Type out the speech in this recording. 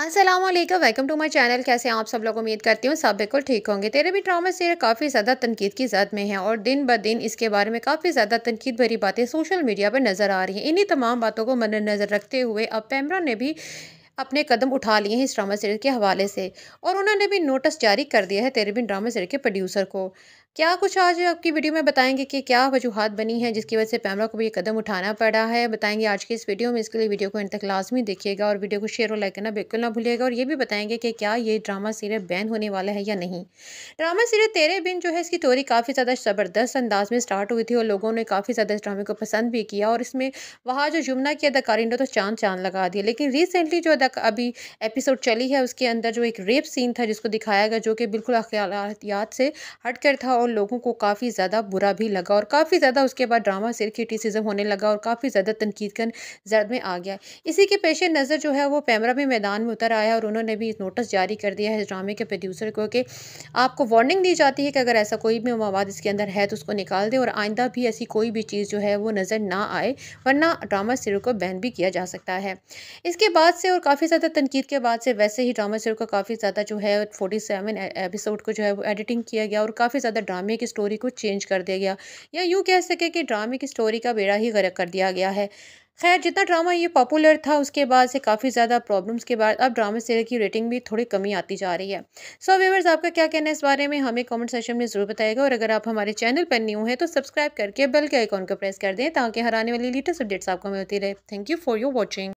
Aslam welcome to my channel कैसे आप सब लोग उम्मीद करती हूँ सब बिल्कुल ठीक होंगे तेरे भी ट्रामा सीरियल काफ़ी ज़्यादा तनकीद की जद में है और दिन ब दिन इसके बारे में काफ़ी ज़्यादा तनकीद भरी बातें सोशल मीडिया पर नज़र आ रही हैं इन्हीं तमाम बातों को नज़र रखते हुए अब पैमरा ने भी अपने कदम उठा लिए हैं इस ड्रामा सीरियल के हवाले से और उन्होंने भी नोटिस जारी कर दिया है तेरे भी ड्रामा सीरियल के प्रोड्यूसर को क्या कुछ आज आपकी वीडियो में बताएंगे कि क्या वजूहत बनी है जिसकी वजह से पैमरा को भी ये कदम उठाना पड़ा है बताएंगे आज की इस वीडियो में इसके लिए वीडियो को इन तक लाजमी देखिएगा और वीडियो को शेयर और लाइक करना बिल्कुल ना भूलिएगा और ये भी बताएंगे कि क्या ये ड्रामा सीरियल बैन होने वाला है या नहीं ड्रामा सीरियल तेरे बिन जो है इसकी स्टोरी काफ़ी ज़्यादा ज़बरदस्त अंदाज में स्टार्ट हुई थी और लोगों ने काफ़ी ज़्यादा इस ड्रामे को पसंद भी किया और इसमें वहाँ जो यमुना की अदाकारी ने तो चांद चांद लगा दिया लेकिन रिसेंटली जो अभी एपिसोड चली है उसके अंदर जो एक रेप सीन था जिसको दिखाया गया जो कि बिल्कुल अख्तियात से हटकर था और उन लोगों को काफ़ी ज़्यादा बुरा भी लगा और काफ़ी ज़्यादा उसके बाद ड्रामा सिर क्रिटिसिज्म होने लगा और काफ़ी ज़्यादा तनकीद का जर्द में आ गया इसी के पेश नज़र जो है वो पैमरा भी मैदान में उतर आया और उन्होंने भी नोटिस जारी कर दिया है इस ड्रामे के प्रोड्यूसर को कि आपको वार्निंग दी जाती है कि अगर ऐसा कोई भी मवाद इसके अंदर है तो उसको निकाल दें और आइंदा भी ऐसी कोई भी चीज़ जो है वो नज़र ना आए वरना ड्रामा सिर को बैन भी किया जा सकता है इसके बाद से और काफ़ी ज़्यादा तनकीद के बाद से वैसे ही ड्रामा सिर को काफ़ी ज़्यादा जो है फोर्टी सेवन एपिसोड को जो है वो एडिटिंग किया गया और काफ़ी ज़्यादा ड्रामा ड्रामे की स्टोरी को चेंज कर दिया गया या यूँ कह सके कि ड्रामे की स्टोरी का बेड़ा ही गर्क कर दिया गया है खैर जितना ड्रामा ये पॉपुलर था उसके बाद से काफ़ी ज़्यादा प्रॉब्लम्स के बाद अब ड्रामा सीरियल की रेटिंग भी थोड़ी कमी आती जा रही है सो so, व्यूवर्स आपका क्या कहना है इस बारे में हमें कमेंट सेशन में ज़रूर बताएगा और अगर आप हमारे चैनल पर न्यू हैं तो सब्सक्राइब करके बेल के आइकॉन को प्रेस कर दें ताकि हर आने वाली लेटेस्ट अपडेट्स आपको मिलती रहे thank you for your watching